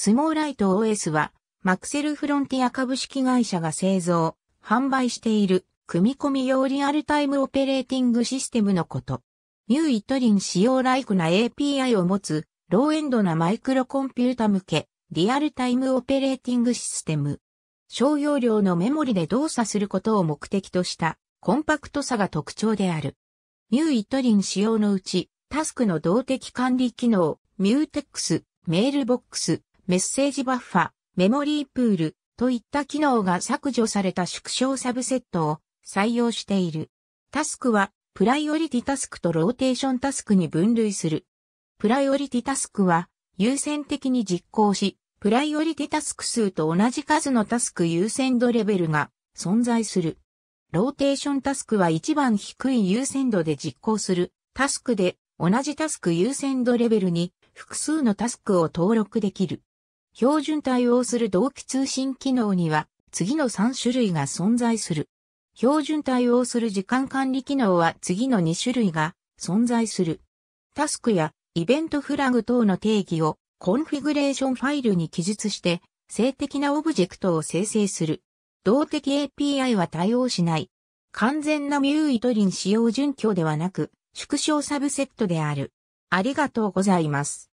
スモーライト OS は、マクセルフロンティア株式会社が製造、販売している、組み込み用リアルタイムオペレーティングシステムのこと。ニューイトリン使用ライクな API を持つ、ローエンドなマイクロコンピュータ向け、リアルタイムオペレーティングシステム。商用量のメモリで動作することを目的とした、コンパクトさが特徴である。ニューイトリン使用のうち、タスクの動的管理機能、ミューテックス、メールボックス、メッセージバッファ、メモリープールといった機能が削除された縮小サブセットを採用している。タスクは、プライオリティタスクとローテーションタスクに分類する。プライオリティタスクは、優先的に実行し、プライオリティタスク数と同じ数のタスク優先度レベルが存在する。ローテーションタスクは一番低い優先度で実行するタスクで同じタスク優先度レベルに複数のタスクを登録できる。標準対応する同期通信機能には次の3種類が存在する。標準対応する時間管理機能は次の2種類が存在する。タスクやイベントフラグ等の定義をコンフィグレーションファイルに記述して性的なオブジェクトを生成する。動的 API は対応しない。完全なミューイトリン使用準拠ではなく、縮小サブセットである。ありがとうございます。